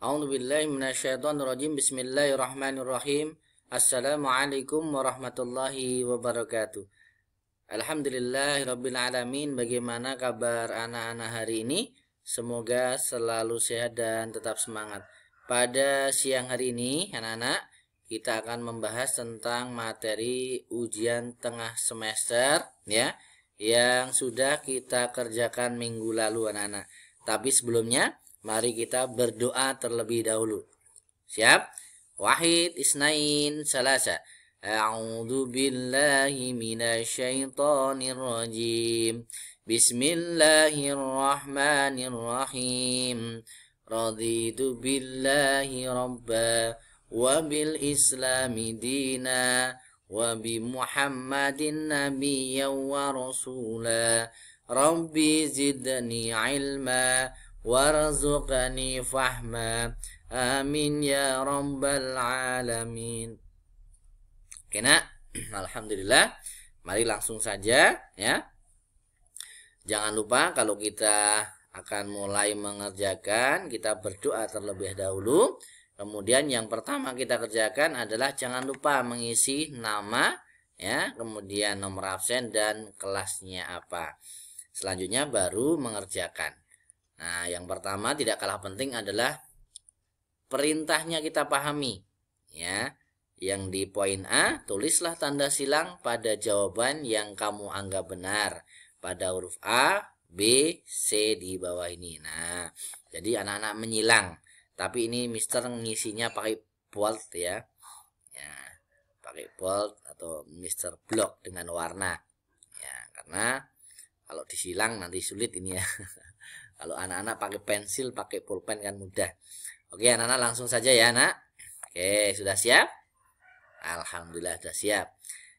A'udzu billahi minasyaitonir rajim. Bismillahirrahmanirrahim. Assalamualaikum warahmatullahi wabarakatuh. Alhamdulillahirabbil alamin. Bagaimana kabar anak-anak hari ini? Semoga selalu sehat dan tetap semangat. Pada siang hari ini, anak-anak, kita akan membahas tentang materi ujian tengah semester ya yang sudah kita kerjakan minggu lalu anak-anak. Tapi sebelumnya Mari kita berdoa terlebih dahulu. Siap? Wahid, isnain, salasa. A'udzu billahi minasyaitonir rajim. Bismillahirrahmanirrahim. Raditu billahi rabba wa bil islami dina wa bi muhammadin nabiyyan wa rasula. Rabbi zidni ilma warzuqni fahma amin ya rabbal alamin oke nak alhamdulillah mari langsung saja ya jangan lupa kalau kita akan mulai mengerjakan kita berdoa terlebih dahulu kemudian yang pertama kita kerjakan adalah jangan lupa mengisi nama ya kemudian nomor absen dan kelasnya apa selanjutnya baru mengerjakan Nah, yang pertama tidak kalah penting adalah perintahnya kita pahami, ya. Yang di poin A, tulislah tanda silang pada jawaban yang kamu anggap benar pada huruf A, B, C di bawah ini. Nah, jadi anak-anak menyilang, tapi ini Mister ngisinya pakai bold ya. Ya, pakai bold atau Mister block dengan warna. Ya, karena kalau disilang nanti sulit ini ya. Kalau anak-anak pakai pensil, pakai pulpen kan mudah. Oke, anak-anak langsung saja ya, anak. Oke, sudah siap? Alhamdulillah sudah siap.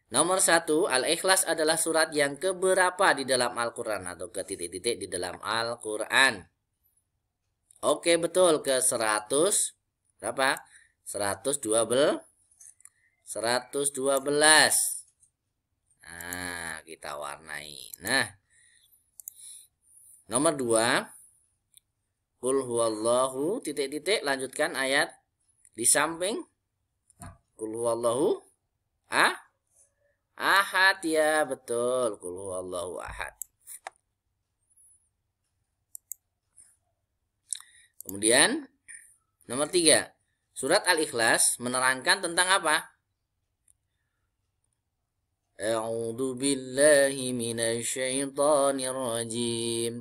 Nomor satu, Al-Ikhlas adalah surat yang keberapa di dalam Al-Quran atau ke titik-titik di dalam Al-Quran. Oke, betul. Ke 100, berapa? 112. 112. Nah, kita warnai. Nah, Nomor dua, Kul huwallahu titik-titik lanjutkan ayat di samping Kul nah, huwallahu ah ahad ya betul Kul huwallahu ahad. Kemudian nomor tiga, surat Al-Ikhlas menerangkan tentang apa? أعوذ بالله من الشيطان الرجيم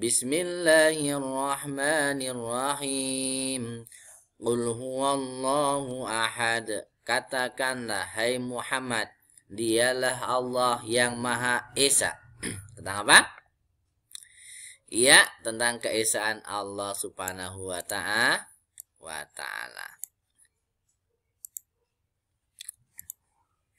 بسم الله الرحمن الرحيم Qul huwallahu ahad Katakanlah hai Muhammad Dialah Allah yang Maha Esa Tentang apa? Iya, tentang keesaan Allah subhanahu wa ta'ala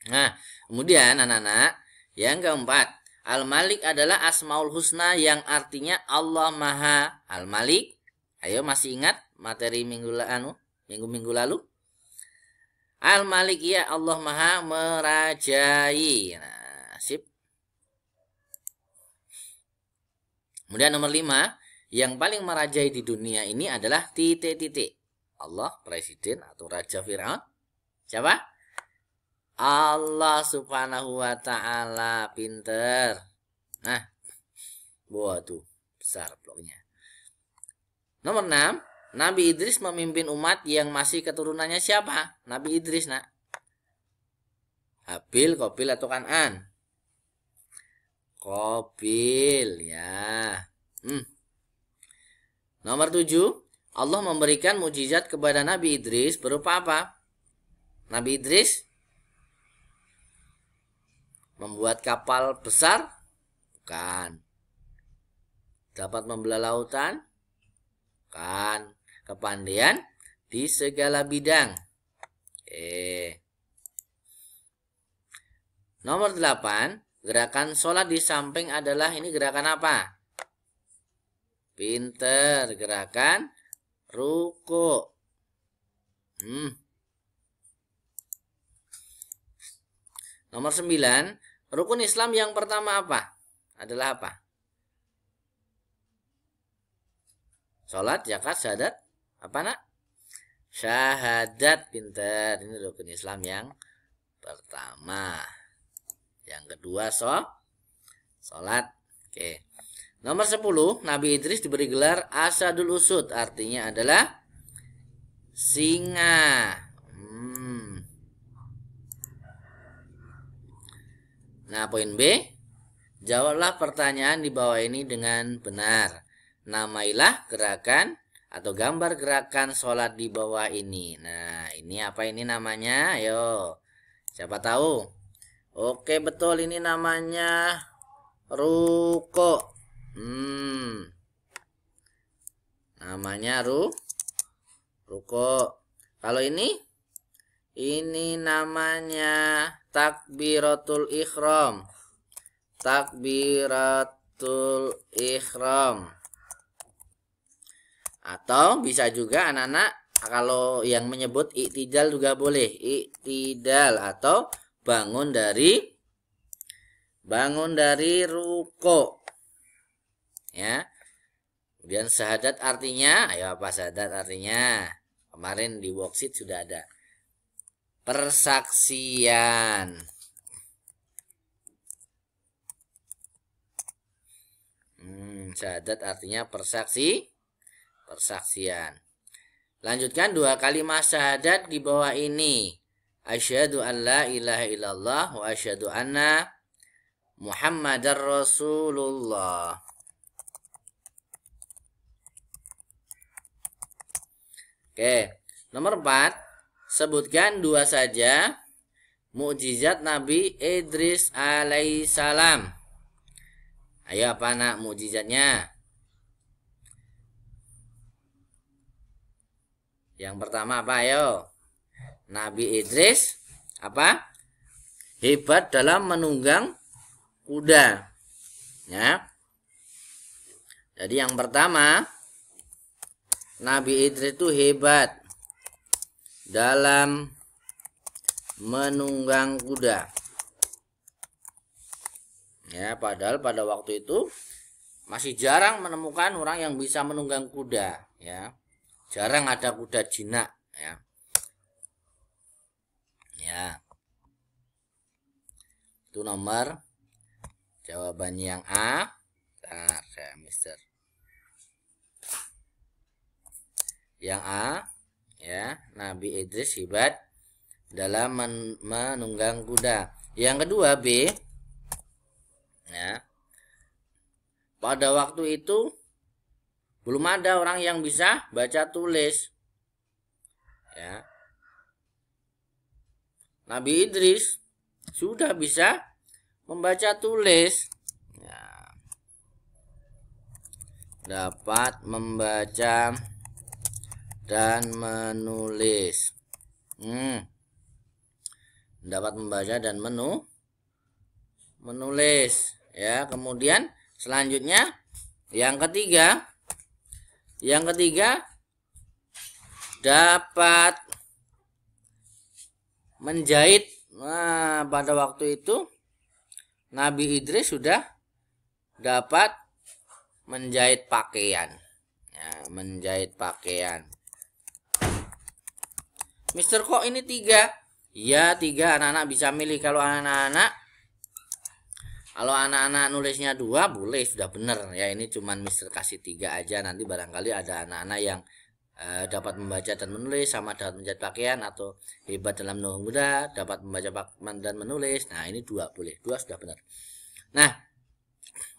Nah, kemudian anak-anak, yang keempat, Al-Malik adalah Asmaul Husna yang artinya Allah Maha Al-Malik. Ayo masih ingat materi minggu lalu? Anu, minggu-minggu lalu? Al-Malik ya Allah Maha merajai. Nah, sip. Kemudian nomor lima, yang paling merajai di dunia ini adalah titik-titik. Allah, Presiden atau Raja Fir'aun. Siapa? Allah subhanahu wa ta'ala pinter. Nah, buat tuh besar bloknya. Nomor 6, Nabi Idris memimpin umat yang masih keturunannya siapa? Nabi Idris, nak. Habil, Kobil, atau Kanan? Kobil, ya. Hmm. Nomor 7, Allah memberikan mujizat kepada Nabi Idris berupa apa? Nabi Idris Membuat kapal besar? Bukan. Dapat membelah lautan? Bukan. Kepandian di segala bidang. Oke. Nomor 8, gerakan sholat di samping adalah ini gerakan apa? Pinter, gerakan ruku. Hmm. Nomor 9, Rukun Islam yang pertama apa? Adalah apa? Salat, zakat, syahadat, apa nak? Syahadat pinter. Ini rukun Islam yang pertama. Yang kedua so salat. Oke. Nomor 10, Nabi Idris diberi gelar Asadul Usud, artinya adalah singa. Nah, poin B, jawablah pertanyaan di bawah ini dengan benar. Namailah gerakan atau gambar gerakan sholat di bawah ini. Nah, ini apa ini namanya? Ayo, siapa tahu? Oke, betul ini namanya ruko. Hmm. Namanya ru ruko. Kalau ini ini namanya takbiratul ikhram. Takbiratul ikhram. Atau bisa juga anak-anak kalau yang menyebut iktidal juga boleh. Iktidal atau bangun dari bangun dari ruko. Ya. Kemudian syahadat artinya, ayo apa syahadat artinya? Kemarin di worksheet sudah ada persaksian hmm, syahadat artinya persaksi persaksian lanjutkan dua kalimat syahadat di bawah ini asyhadu an la ilaha illallah wa asyhadu anna muhammadar rasulullah Oke, nomor 4 Sebutkan dua saja mukjizat Nabi Idris alaihissalam. Ayo apa nak mukjizatnya? Yang pertama apa ayo? Nabi Idris apa? Hebat dalam menunggang kuda. Ya. Jadi yang pertama Nabi Idris itu hebat dalam menunggang kuda. Ya, padahal pada waktu itu masih jarang menemukan orang yang bisa menunggang kuda, ya. Jarang ada kuda jinak, ya. Ya. Itu nomor jawaban yang A. Nah, saya mister. Yang A ya Nabi Idris hibat dalam men menunggang kuda yang kedua B ya pada waktu itu belum ada orang yang bisa baca tulis ya Nabi Idris sudah bisa membaca tulis ya. dapat membaca dan menulis. Hmm. Dapat membaca dan menu menulis ya. Kemudian selanjutnya yang ketiga yang ketiga dapat menjahit. Nah, pada waktu itu Nabi Idris sudah dapat menjahit pakaian. Ya, menjahit pakaian. Mister kok ini tiga? Iya tiga anak-anak bisa milih kalau anak-anak kalau anak-anak nulisnya dua boleh sudah benar ya ini cuman Mister kasih tiga aja nanti barangkali ada anak-anak yang Uh, dapat membaca dan menulis sama dapat menjahit pakaian atau hebat dalam muda dapat membaca dan menulis nah ini dua boleh dua sudah benar nah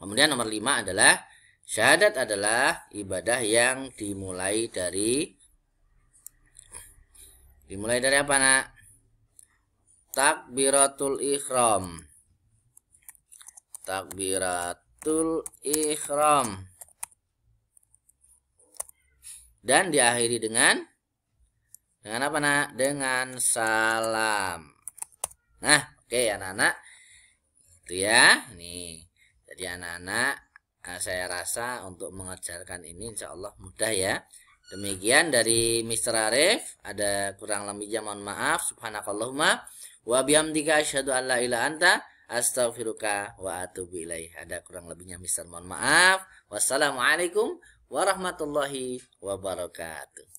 kemudian nomor lima adalah syahadat adalah ibadah yang dimulai dari Dimulai dari apa nak? Takbiratul ikhram. Takbiratul ikhram. Dan diakhiri dengan dengan apa nak? Dengan salam. Nah, oke okay, anak-anak. Itu ya. Nih. Jadi anak-anak eh, saya rasa untuk mengejarkan ini insya Allah mudah ya. Demikian dari Mr. Arif, ada kurang lebih mohon maaf. Subhanakallahumma wa bihamdika asyhadu an la ilaha anta astaghfiruka wa atubu ilaih. Ada kurang lebihnya Mr. mohon maaf. Wassalamualaikum warahmatullahi wabarakatuh.